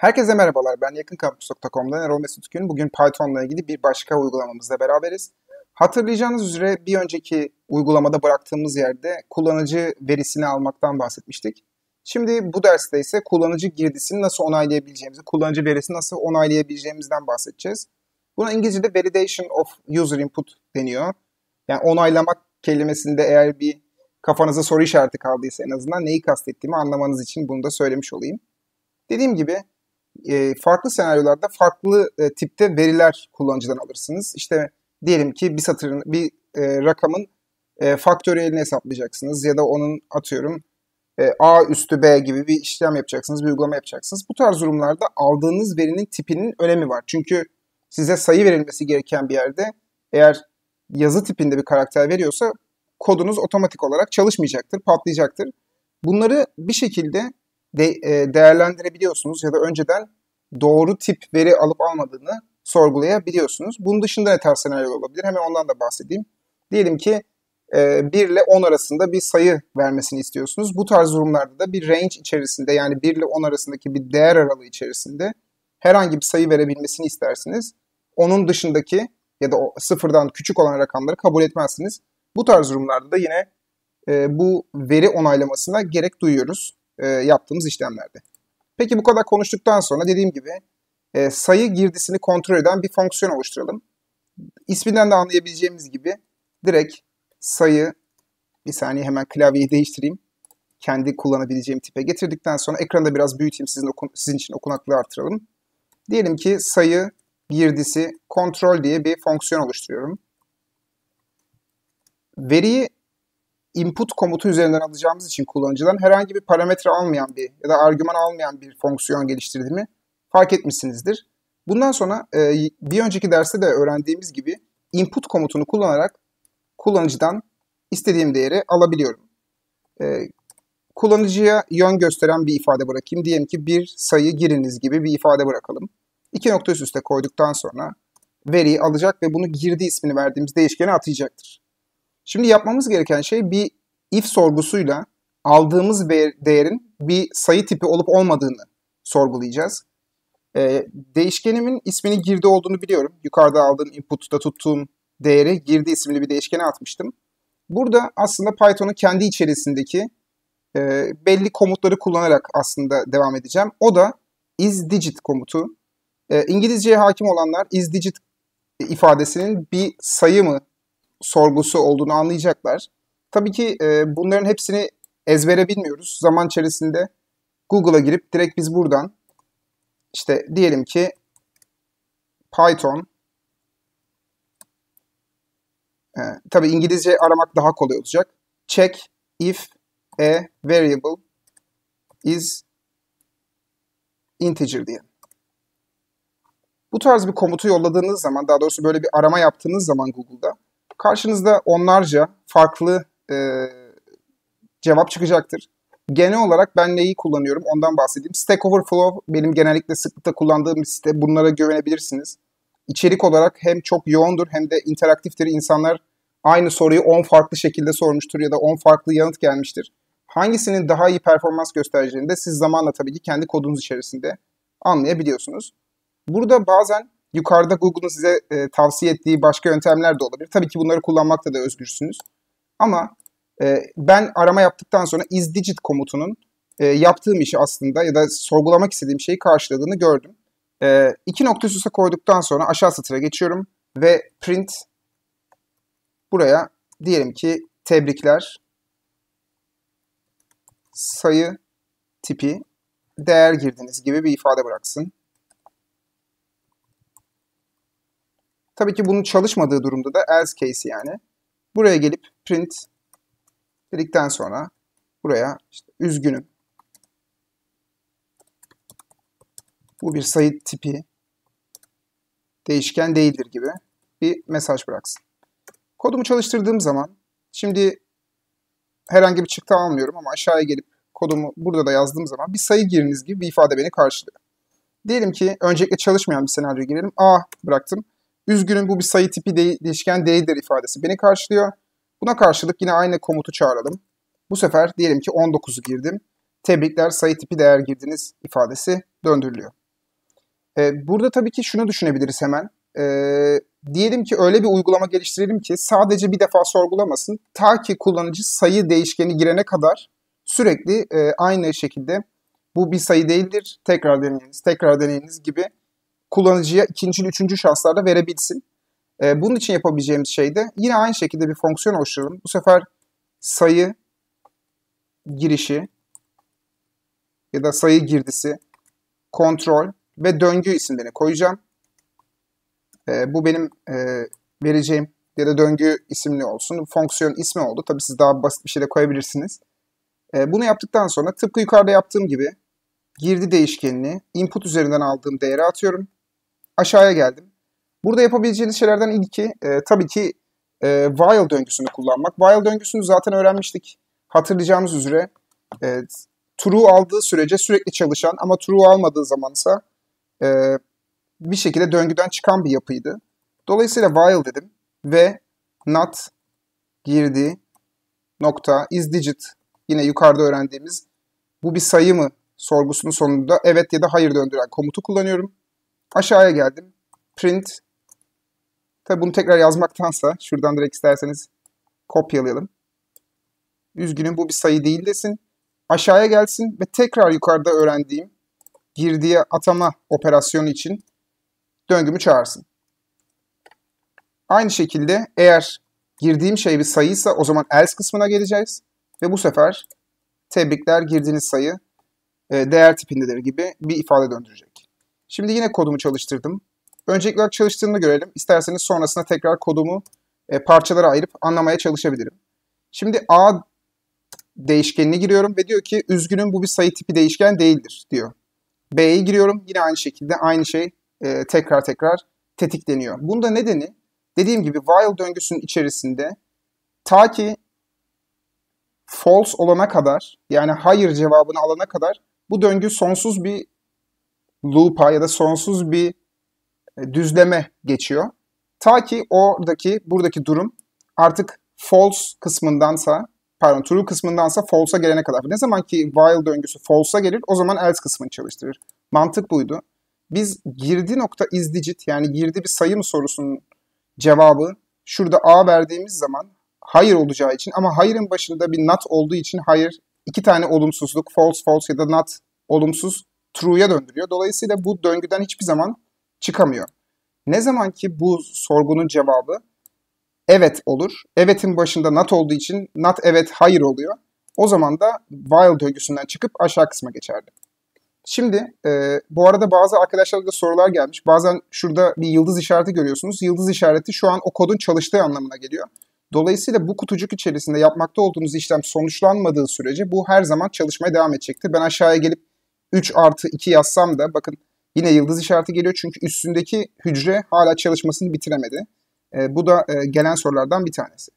Herkese merhabalar. Ben yakınkampüs.com'dan Erol Mesut Gün. Bugün Python'la ilgili bir başka uygulamamızla beraberiz. Hatırlayacağınız üzere bir önceki uygulamada bıraktığımız yerde kullanıcı verisini almaktan bahsetmiştik. Şimdi bu derste ise kullanıcı girdisini nasıl onaylayabileceğimizi, kullanıcı verisini nasıl onaylayabileceğimizden bahsedeceğiz. Buna İngilizce'de validation of user input deniyor. Yani onaylamak kelimesinde eğer bir kafanıza soru işareti kaldıysa en azından neyi kastettiğimi anlamanız için bunu da söylemiş olayım. Dediğim gibi e, farklı senaryolarda farklı e, tipte veriler kullanıcıdan alırsınız. İşte diyelim ki bir satırın bir e, rakamın e, faktöriyelini hesaplayacaksınız ya da onun atıyorum e, A üstü B gibi bir işlem yapacaksınız, bir uygulama yapacaksınız. Bu tarz durumlarda aldığınız verinin tipinin önemi var. Çünkü size sayı verilmesi gereken bir yerde eğer yazı tipinde bir karakter veriyorsa kodunuz otomatik olarak çalışmayacaktır, patlayacaktır. Bunları bir şekilde de, e, değerlendirebiliyorsunuz ya da önceden doğru tip veri alıp almadığını sorgulayabiliyorsunuz. Bunun dışında ne ters senaryo olabilir? Hemen ondan da bahsedeyim. Diyelim ki e, 1 ile 10 arasında bir sayı vermesini istiyorsunuz. Bu tarz durumlarda da bir range içerisinde yani 1 ile 10 arasındaki bir değer aralığı içerisinde herhangi bir sayı verebilmesini istersiniz. Onun dışındaki ya da o sıfırdan küçük olan rakamları kabul etmezsiniz. Bu tarz durumlarda da yine e, bu veri onaylamasına gerek duyuyoruz e, yaptığımız işlemlerde. Peki bu kadar konuştuktan sonra dediğim gibi e, sayı girdisini kontrol eden bir fonksiyon oluşturalım. İsminden de anlayabileceğimiz gibi direkt sayı bir saniye hemen klavyeyi değiştireyim. Kendi kullanabileceğim tipe getirdikten sonra ekranda biraz büyüteyim sizin, okun, sizin için okunaklığı artıralım. Diyelim ki sayı girdisi kontrol diye bir fonksiyon oluşturuyorum. Veriyi input komutu üzerinden alacağımız için kullanıcıdan herhangi bir parametre almayan bir ya da argüman almayan bir fonksiyon geliştirdiğimi fark etmişsinizdir. Bundan sonra e, bir önceki derste de öğrendiğimiz gibi input komutunu kullanarak kullanıcıdan istediğim değeri alabiliyorum. E, kullanıcıya yön gösteren bir ifade bırakayım. Diyelim ki bir sayı giriniz gibi bir ifade bırakalım. İki nokta üst üste koyduktan sonra veriyi alacak ve bunu girdi ismini verdiğimiz değişkene atayacaktır. Şimdi yapmamız gereken şey bir if sorgusuyla aldığımız değerin bir sayı tipi olup olmadığını sorgulayacağız. Ee, değişkenimin ismini girdi olduğunu biliyorum. Yukarıda aldığım input'ta tuttuğum değeri girdi isimli bir değişkene atmıştım. Burada aslında Python'un kendi içerisindeki e, belli komutları kullanarak aslında devam edeceğim. O da isDigit komutu. E, İngilizceye hakim olanlar isDigit ifadesinin bir sayı mı sorgusu olduğunu anlayacaklar. Tabii ki e, bunların hepsini ezbere bilmiyoruz. Zaman içerisinde Google'a girip direkt biz buradan işte diyelim ki Python e, tabii İngilizce aramak daha kolay olacak. Check if a variable is integer diye. Bu tarz bir komutu yolladığınız zaman, daha doğrusu böyle bir arama yaptığınız zaman Google'da Karşınızda onlarca farklı e, cevap çıkacaktır. Genel olarak ben neyi kullanıyorum ondan bahsedeyim. Stack Overflow benim genellikle sıklıkla kullandığım bir site. Bunlara güvenebilirsiniz. İçerik olarak hem çok yoğundur hem de interaktiftir. İnsanlar aynı soruyu 10 farklı şekilde sormuştur ya da 10 farklı yanıt gelmiştir. Hangisinin daha iyi performans göstereceğini de siz zamanla tabii ki kendi kodunuz içerisinde anlayabiliyorsunuz. Burada bazen Yukarıda Google'un size e, tavsiye ettiği başka yöntemler de olabilir. Tabii ki bunları kullanmakta da özgürsünüz. Ama e, ben arama yaptıktan sonra isdigit komutunun e, yaptığım işi aslında ya da sorgulamak istediğim şeyi karşıladığını gördüm. E, iki nokta üstüne koyduktan sonra aşağı satıra geçiyorum ve print buraya diyelim ki tebrikler sayı tipi değer girdiniz gibi bir ifade bıraksın. Tabii ki bunu çalışmadığı durumda da else case yani. Buraya gelip print dedikten sonra buraya işte üzgünüm. Bu bir sayı tipi değişken değildir gibi bir mesaj bıraksın. Kodumu çalıştırdığım zaman şimdi herhangi bir çıktı almıyorum ama aşağıya gelip kodumu burada da yazdığım zaman bir sayı giriniz gibi bir ifade beni karşılıyor. Diyelim ki öncelikle çalışmayan bir senaryo girelim. A bıraktım. Üzgünüm bu bir sayı tipi değil, değişken değildir ifadesi beni karşılıyor. Buna karşılık yine aynı komutu çağıralım. Bu sefer diyelim ki 19'u girdim. Tebrikler sayı tipi değer girdiniz ifadesi döndürülüyor. Ee, burada tabii ki şunu düşünebiliriz hemen. Ee, diyelim ki öyle bir uygulama geliştirelim ki sadece bir defa sorgulamasın. Ta ki kullanıcı sayı değişkeni girene kadar sürekli e, aynı şekilde bu bir sayı değildir, tekrar deneyiniz, tekrar deneyiniz gibi kullanıcıya ikinci, üçüncü şanslarda verebilsin. E, bunun için yapabileceğimiz şey de yine aynı şekilde bir fonksiyon oluşturalım. Bu sefer sayı girişi ya da sayı girdisi kontrol ve döngü isimlerini koyacağım. E, bu benim e, vereceğim ya da döngü isimli olsun. Fonksiyon ismi oldu. Tabii siz daha basit bir şey de koyabilirsiniz. E, bunu yaptıktan sonra tıpkı yukarıda yaptığım gibi girdi değişkenini input üzerinden aldığım değere atıyorum aşağıya geldim. Burada yapabileceğiniz şeylerden ilki e, tabii ki e, while döngüsünü kullanmak. While döngüsünü zaten öğrenmiştik. Hatırlayacağımız üzere e, true aldığı sürece sürekli çalışan ama true almadığı zamansa e, bir şekilde döngüden çıkan bir yapıydı. Dolayısıyla while dedim ve not girdi nokta is digit yine yukarıda öğrendiğimiz bu bir sayı mı sorgusunun sonunda evet ya da hayır döndüren komutu kullanıyorum. Aşağıya geldim. Print. Tabi bunu tekrar yazmaktansa şuradan direkt isterseniz kopyalayalım. Üzgünüm bu bir sayı değil desin. Aşağıya gelsin ve tekrar yukarıda öğrendiğim girdiği atama operasyonu için döngümü çağırsın. Aynı şekilde eğer girdiğim şey bir sayıysa o zaman else kısmına geleceğiz. Ve bu sefer tebrikler girdiğiniz sayı e, değer tipindedir gibi bir ifade döndürecek. Şimdi yine kodumu çalıştırdım. Öncelikli olarak çalıştığını görelim. İsterseniz sonrasında tekrar kodumu e, parçalara ayırıp anlamaya çalışabilirim. Şimdi A değişkenini giriyorum ve diyor ki üzgünüm bu bir sayı tipi değişken değildir diyor. B'ye giriyorum yine aynı şekilde aynı şey e, tekrar tekrar tetikleniyor. Bunda nedeni dediğim gibi while döngüsünün içerisinde ta ki false olana kadar yani hayır cevabını alana kadar bu döngü sonsuz bir loop'a ya da sonsuz bir e, düzleme geçiyor. Ta ki oradaki buradaki durum artık false kısmındansa pardon true kısmındansa false'a gelene kadar. Ne zaman ki while döngüsü false'a gelir o zaman else kısmını çalıştırır. Mantık buydu. Biz girdi nokta is digit yani girdi bir sayı mı sorusunun cevabı şurada a verdiğimiz zaman hayır olacağı için ama hayırın başında bir not olduğu için hayır iki tane olumsuzluk false false ya da not olumsuz true'ya döndürüyor. Dolayısıyla bu döngüden hiçbir zaman çıkamıyor. Ne zaman ki bu sorgunun cevabı evet olur. Evet'in başında not olduğu için not evet hayır oluyor. O zaman da while döngüsünden çıkıp aşağı kısma geçerdi. Şimdi e, bu arada bazı arkadaşlara da sorular gelmiş. Bazen şurada bir yıldız işareti görüyorsunuz. Yıldız işareti şu an o kodun çalıştığı anlamına geliyor. Dolayısıyla bu kutucuk içerisinde yapmakta olduğunuz işlem sonuçlanmadığı sürece bu her zaman çalışmaya devam edecektir. Ben aşağıya gelip 3 artı 2 yazsam da bakın yine yıldız işareti geliyor. Çünkü üstündeki hücre hala çalışmasını bitiremedi. E, bu da e, gelen sorulardan bir tanesi.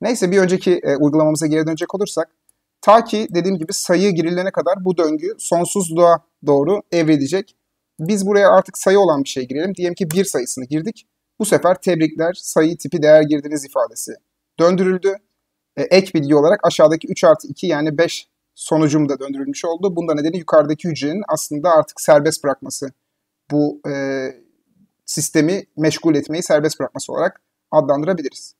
Neyse bir önceki e, uygulamamıza geri dönecek olursak. Ta ki dediğim gibi sayı girilene kadar bu döngü sonsuzluğa doğru evrilecek. Biz buraya artık sayı olan bir şey girelim. Diyelim ki bir sayısını girdik. Bu sefer tebrikler sayı tipi değer girdiniz ifadesi döndürüldü. E, ek bilgi olarak aşağıdaki 3 artı 2 yani 5 sonucum da döndürülmüş oldu. Bunda nedeni yukarıdaki hücrenin aslında artık serbest bırakması. Bu e, sistemi meşgul etmeyi serbest bırakması olarak adlandırabiliriz.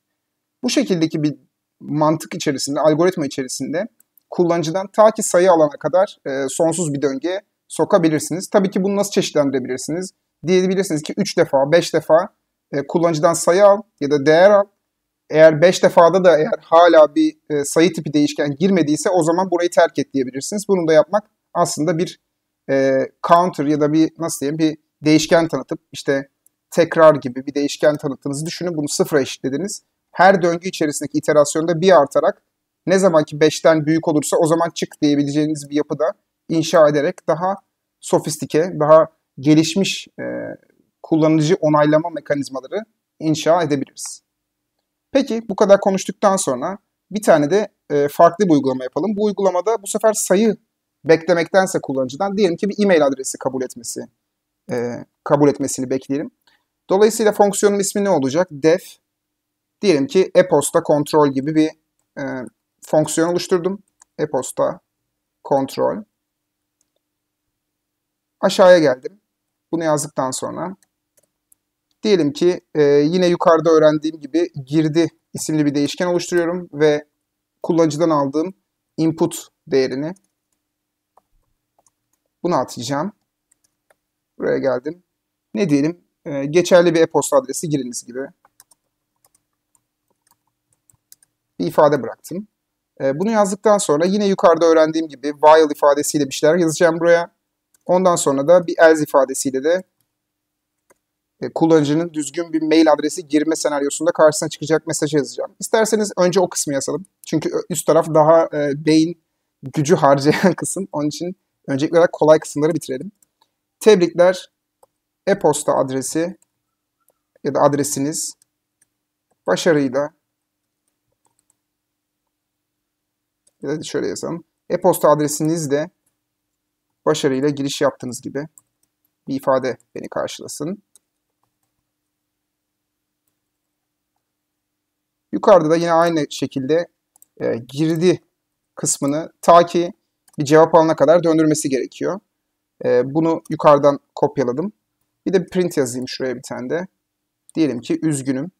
Bu şekildeki bir mantık içerisinde, algoritma içerisinde kullanıcıdan ta ki sayı alana kadar e, sonsuz bir döngüye sokabilirsiniz. Tabii ki bunu nasıl çeşitlendirebilirsiniz? Diyebilirsiniz ki 3 defa, 5 defa e, kullanıcıdan sayı al ya da değer al eğer 5 defada da eğer hala bir e, sayı tipi değişken girmediyse o zaman burayı terk et diyebilirsiniz. Bunu da yapmak aslında bir e, counter ya da bir nasıl diyeyim bir değişken tanıtıp işte tekrar gibi bir değişken tanıttığınızı düşünün. Bunu sıfıra eşitlediniz. Her döngü içerisindeki iterasyonda bir artarak ne zaman ki 5'ten büyük olursa o zaman çık diyebileceğiniz bir yapıda inşa ederek daha sofistike, daha gelişmiş e, kullanıcı onaylama mekanizmaları inşa edebiliriz. Peki bu kadar konuştuktan sonra bir tane de e, farklı bir uygulama yapalım. Bu uygulamada bu sefer sayı beklemektense kullanıcıdan diyelim ki bir e-mail adresi kabul etmesi e, kabul etmesini bekleyelim. Dolayısıyla fonksiyonun ismi ne olacak? Def diyelim ki e-posta kontrol gibi bir e, fonksiyon oluşturdum. E-posta kontrol. Aşağıya geldim. Bunu yazdıktan sonra Diyelim ki e, yine yukarıda öğrendiğim gibi girdi isimli bir değişken oluşturuyorum ve kullanıcıdan aldığım input değerini buna atacağım. Buraya geldim. Ne diyelim? E, geçerli bir e-posta adresi giriniz gibi. Bir ifade bıraktım. E, bunu yazdıktan sonra yine yukarıda öğrendiğim gibi while ifadesiyle bir şeyler yazacağım buraya. Ondan sonra da bir else ifadesiyle de e, kullanıcının düzgün bir mail adresi girme senaryosunda karşısına çıkacak mesaj yazacağım. İsterseniz önce o kısmı yazalım. Çünkü üst taraf daha e, beyin gücü harcayan kısım. Onun için öncelikle olarak kolay kısımları bitirelim. Tebrikler e-posta adresi ya da adresiniz başarıyla ya da şöyle yazalım. E-posta adresinizle başarıyla giriş yaptığınız gibi bir ifade beni karşılasın. Yukarıda da yine aynı şekilde e, girdi kısmını ta ki bir cevap alana kadar döndürmesi gerekiyor. E, bunu yukarıdan kopyaladım. Bir de bir print yazayım şuraya bir tane de. Diyelim ki üzgünüm.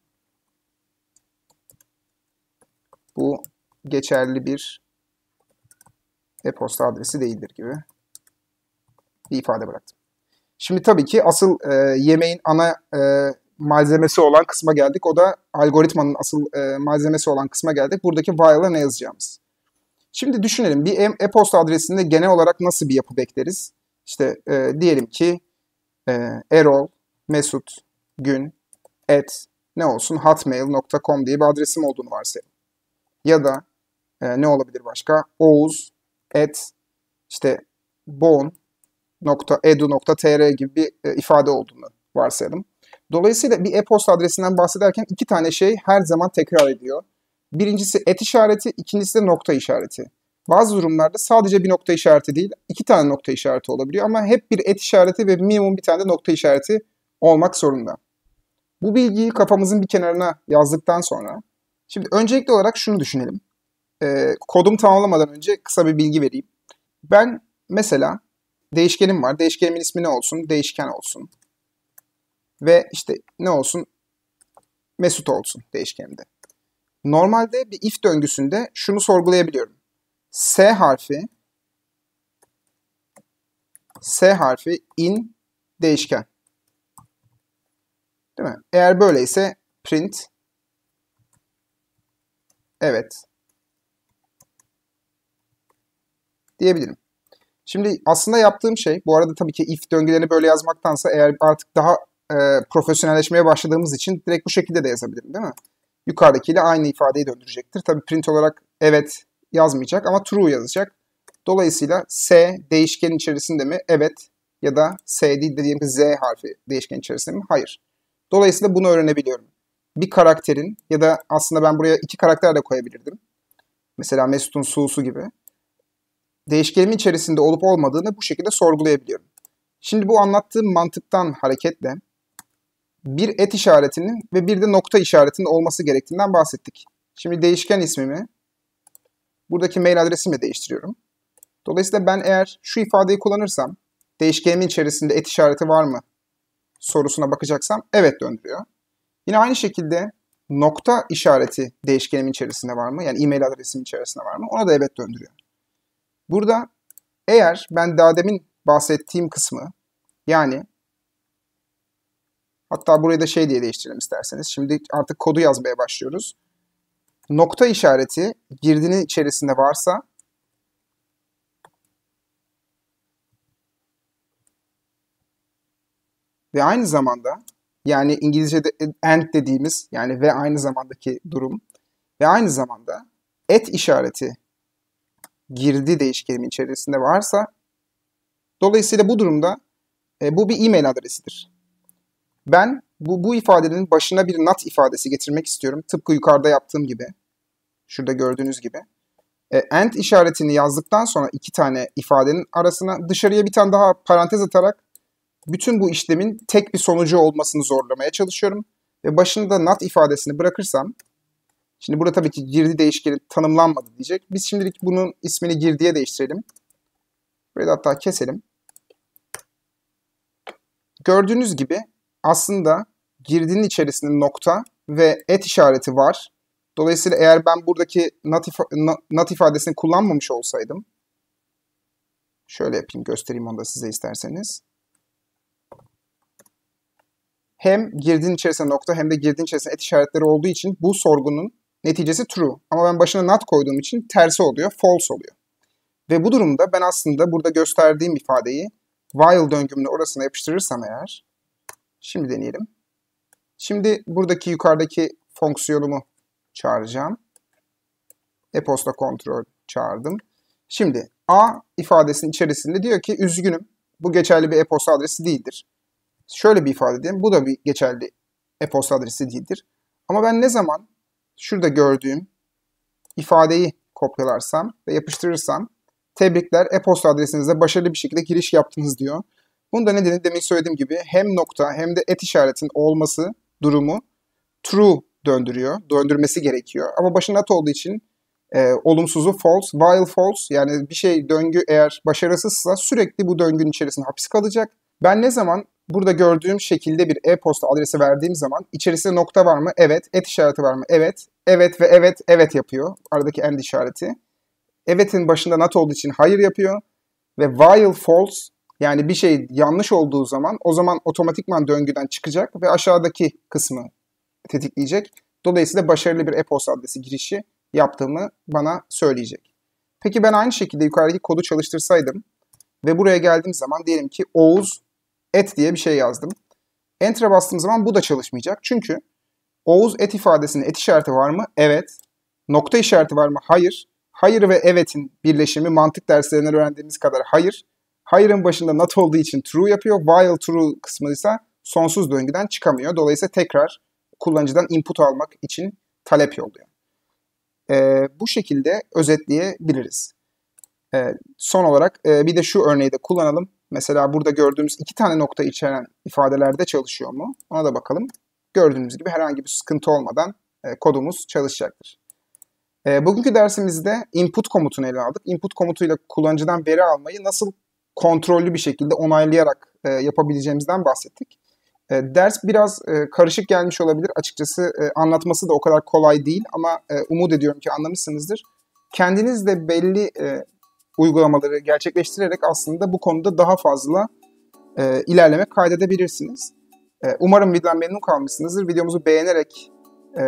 Bu geçerli bir e-posta adresi değildir gibi bir ifade bıraktım. Şimdi tabii ki asıl e, yemeğin ana e, malzemesi olan kısma geldik. O da algoritmanın asıl e, malzemesi olan kısma geldik. Buradaki vile'a ne yazacağımız. Şimdi düşünelim bir e-, e-posta adresinde genel olarak nasıl bir yapı bekleriz? İşte e, diyelim ki e, erol, mesut, gün, et, ne olsun hotmail.com diye bir adresim olduğunu varsayalım. Ya da e, ne olabilir başka? Oğuz, et, işte bon.edu.tr gibi bir e, ifade olduğunu varsayalım. Dolayısıyla bir e-posta adresinden bahsederken iki tane şey her zaman tekrar ediyor. Birincisi et işareti, ikincisi de nokta işareti. Bazı durumlarda sadece bir nokta işareti değil, iki tane nokta işareti olabiliyor ama hep bir et işareti ve minimum bir tane de nokta işareti olmak zorunda. Bu bilgiyi kafamızın bir kenarına yazdıktan sonra, şimdi öncelikli olarak şunu düşünelim. Ee, kodum tamamlamadan önce kısa bir bilgi vereyim. Ben mesela değişkenim var. Değişkenimin ismi ne olsun? Değişken olsun ve işte ne olsun Mesut olsun değişkenimde. Normalde bir if döngüsünde şunu sorgulayabiliyorum. S harfi S harfi in değişken. Değil mi? Eğer böyleyse print evet diyebilirim. Şimdi aslında yaptığım şey, bu arada tabii ki if döngülerini böyle yazmaktansa eğer artık daha e, profesyonelleşmeye başladığımız için direkt bu şekilde de yazabilirim değil mi? Yukarıdakiyle aynı ifadeyi döndürecektir. Tabi print olarak evet yazmayacak ama true yazacak. Dolayısıyla S değişken içerisinde mi? Evet ya da S değil dediğim Z harfi değişken içerisinde mi? Hayır. Dolayısıyla bunu öğrenebiliyorum. Bir karakterin ya da aslında ben buraya iki karakter de koyabilirdim. Mesela Mesut'un Su'su gibi. Değişkenimin içerisinde olup olmadığını bu şekilde sorgulayabiliyorum. Şimdi bu anlattığım mantıktan hareketle bir et işaretinin ve bir de nokta işaretinin olması gerektiğinden bahsettik. Şimdi değişken ismimi buradaki mail adresimi değiştiriyorum. Dolayısıyla ben eğer şu ifadeyi kullanırsam değişkenimin içerisinde et işareti var mı sorusuna bakacaksam evet döndürüyor. Yine aynı şekilde nokta işareti değişkenimin içerisinde var mı? Yani e-mail adresim içerisinde var mı? Ona da evet döndürüyor. Burada eğer ben daha demin bahsettiğim kısmı yani Hatta burayı da şey diye değiştirelim isterseniz. Şimdi artık kodu yazmaya başlıyoruz. Nokta işareti girdinin içerisinde varsa ve aynı zamanda yani İngilizce'de and dediğimiz yani ve aynı zamandaki durum ve aynı zamanda et işareti girdi değişkenimin içerisinde varsa dolayısıyla bu durumda e, bu bir e-mail adresidir. Ben bu, bu ifadenin başına bir not ifadesi getirmek istiyorum. Tıpkı yukarıda yaptığım gibi. Şurada gördüğünüz gibi. E, and işaretini yazdıktan sonra iki tane ifadenin arasına dışarıya bir tane daha parantez atarak bütün bu işlemin tek bir sonucu olmasını zorlamaya çalışıyorum. Ve başına da not ifadesini bırakırsam Şimdi burada tabii ki girdi değişkeni tanımlanmadı diyecek. Biz şimdilik bunun ismini girdiye değiştirelim. Burayı da hatta keselim. Gördüğünüz gibi aslında girdinin içerisinde nokta ve et işareti var. Dolayısıyla eğer ben buradaki not, if not ifadesini kullanmamış olsaydım şöyle yapayım göstereyim onu da size isterseniz. Hem girdinin içerisinde nokta hem de girdinin içerisinde et işaretleri olduğu için bu sorgunun neticesi true. Ama ben başına not koyduğum için tersi oluyor, false oluyor. Ve bu durumda ben aslında burada gösterdiğim ifadeyi while döngümünü orasına yapıştırırsam eğer Şimdi deneyelim. Şimdi buradaki yukarıdaki fonksiyonumu çağıracağım. E-posta kontrol çağırdım. Şimdi A ifadesinin içerisinde diyor ki üzgünüm bu geçerli bir e-posta adresi değildir. Şöyle bir ifade diyeyim bu da bir geçerli e-posta adresi değildir. Ama ben ne zaman şurada gördüğüm ifadeyi kopyalarsam ve yapıştırırsam tebrikler e-posta adresinize başarılı bir şekilde giriş yaptınız diyor. Bunun da nedeni demin söylediğim gibi hem nokta hem de et işaretin olması durumu true döndürüyor. Döndürmesi gerekiyor. Ama başına at olduğu için e, olumsuzu false, while false yani bir şey döngü eğer başarısızsa sürekli bu döngünün içerisinde hapis kalacak. Ben ne zaman burada gördüğüm şekilde bir e-posta adresi verdiğim zaman içerisinde nokta var mı? Evet. Et işareti var mı? Evet. Evet ve evet, evet yapıyor. Aradaki end işareti. Evet'in başında not olduğu için hayır yapıyor. Ve while false yani bir şey yanlış olduğu zaman o zaman otomatikman döngüden çıkacak ve aşağıdaki kısmı tetikleyecek. Dolayısıyla başarılı bir e-posta adresi girişi yaptığımı bana söyleyecek. Peki ben aynı şekilde yukarıdaki kodu çalıştırsaydım ve buraya geldiğim zaman diyelim ki Oğuz et diye bir şey yazdım. Enter'a bastığım zaman bu da çalışmayacak. Çünkü Oğuz et ifadesinin et işareti var mı? Evet. Nokta işareti var mı? Hayır. Hayır ve evet'in birleşimi mantık derslerinden öğrendiğimiz kadar hayır. Hayır'ın başında not olduğu için true yapıyor. While true kısmı ise sonsuz döngüden çıkamıyor. Dolayısıyla tekrar kullanıcıdan input almak için talep yolluyor. E, bu şekilde özetleyebiliriz. E, son olarak e, bir de şu örneği de kullanalım. Mesela burada gördüğümüz iki tane nokta içeren ifadelerde çalışıyor mu? Ona da bakalım. Gördüğünüz gibi herhangi bir sıkıntı olmadan e, kodumuz çalışacaktır. E, bugünkü dersimizde input komutunu ele aldık. Input komutuyla kullanıcıdan veri almayı nasıl kontrollü bir şekilde onaylayarak e, yapabileceğimizden bahsettik. E, ders biraz e, karışık gelmiş olabilir. Açıkçası e, anlatması da o kadar kolay değil ama e, umut ediyorum ki anlamışsınızdır. Kendiniz de belli e, uygulamaları gerçekleştirerek aslında bu konuda daha fazla e, ilerleme kaydedebilirsiniz. E, umarım videodan memnun kalmışsınızdır. Videomuzu beğenerek e,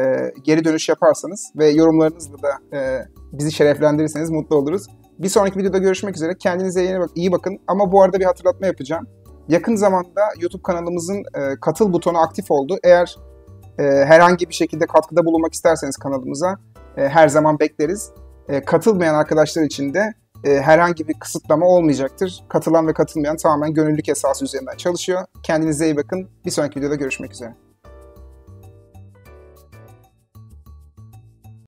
geri dönüş yaparsanız ve yorumlarınızla da e, bizi şereflendirirseniz mutlu oluruz. Bir sonraki videoda görüşmek üzere. Kendinize iyi bakın. Ama bu arada bir hatırlatma yapacağım. Yakın zamanda YouTube kanalımızın e, katıl butonu aktif oldu. Eğer e, herhangi bir şekilde katkıda bulunmak isterseniz kanalımıza e, her zaman bekleriz. katılmayan arkadaşlar için de herhangi bir kısıtlama olmayacaktır. Katılan ve katılmayan tamamen gönüllülük esası üzerinden çalışıyor. Kendinize iyi bakın. Bir sonraki videoda görüşmek üzere.